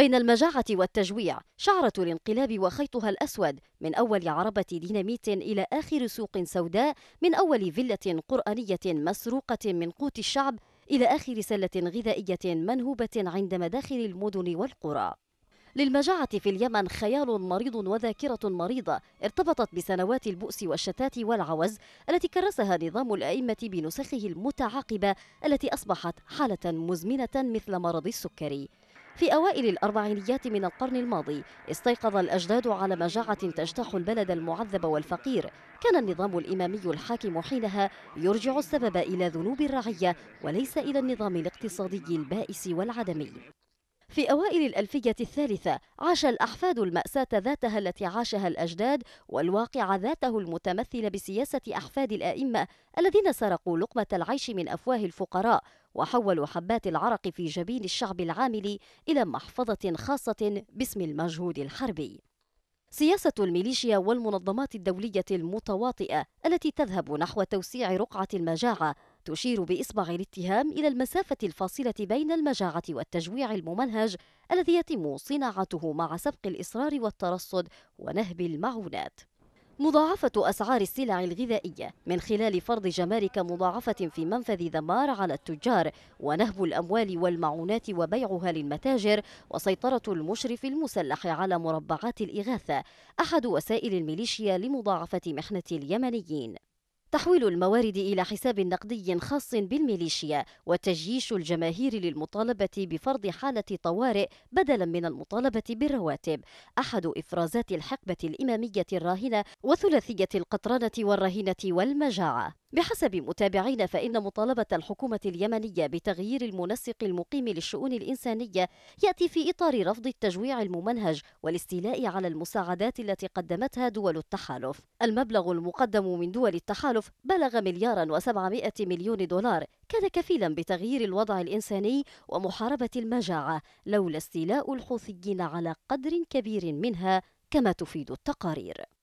بين المجاعة والتجويع شعرة الانقلاب وخيطها الأسود من أول عربة ديناميت إلى آخر سوق سوداء من أول فيلة قرآنية مسروقة من قوت الشعب إلى آخر سلة غذائية منهوبة عند مداخل المدن والقرى للمجاعة في اليمن خيال مريض وذاكرة مريضة ارتبطت بسنوات البؤس والشتات والعوز التي كرسها نظام الأئمة بنسخه المتعاقبة التي أصبحت حالة مزمنة مثل مرض السكري في أوائل الأربعينيات من القرن الماضي استيقظ الأجداد على مجاعة تجتاح البلد المعذب والفقير كان النظام الإمامي الحاكم حينها يرجع السبب إلى ذنوب الرعية وليس إلى النظام الاقتصادي البائس والعدمي في أوائل الألفية الثالثة عاش الأحفاد المأساة ذاتها التي عاشها الأجداد والواقع ذاته المتمثل بسياسة أحفاد الآئمة الذين سرقوا لقمة العيش من أفواه الفقراء وحولوا حبات العرق في جبين الشعب العامل إلى محفظة خاصة باسم المجهود الحربي سياسة الميليشيا والمنظمات الدولية المتواطئة التي تذهب نحو توسيع رقعة المجاعة تشير بإصبع الاتهام إلى المسافة الفاصلة بين المجاعة والتجويع الممنهج الذي يتم صناعته مع سبق الإصرار والترصد ونهب المعونات مضاعفة أسعار السلع الغذائية من خلال فرض جمارك مضاعفة في منفذ ذمار على التجار ونهب الأموال والمعونات وبيعها للمتاجر وسيطرة المشرف المسلح على مربعات الإغاثة أحد وسائل الميليشيا لمضاعفة محنة اليمنيين تحويل الموارد إلى حساب نقدي خاص بالميليشيا وتجييش الجماهير للمطالبة بفرض حالة طوارئ بدلا من المطالبة بالرواتب أحد إفرازات الحقبة الإمامية الراهنة وثلاثية القطرنة والرهينة والمجاعة بحسب متابعين فإن مطالبة الحكومة اليمنية بتغيير المنسق المقيم للشؤون الإنسانية يأتي في إطار رفض التجويع الممنهج والاستيلاء على المساعدات التي قدمتها دول التحالف المبلغ المقدم من دول التحالف بلغ مليارا وسبعمائة مليون دولار كان كفيلا بتغيير الوضع الإنساني ومحاربة المجاعة لولا استيلاء الحوثيين على قدر كبير منها كما تفيد التقارير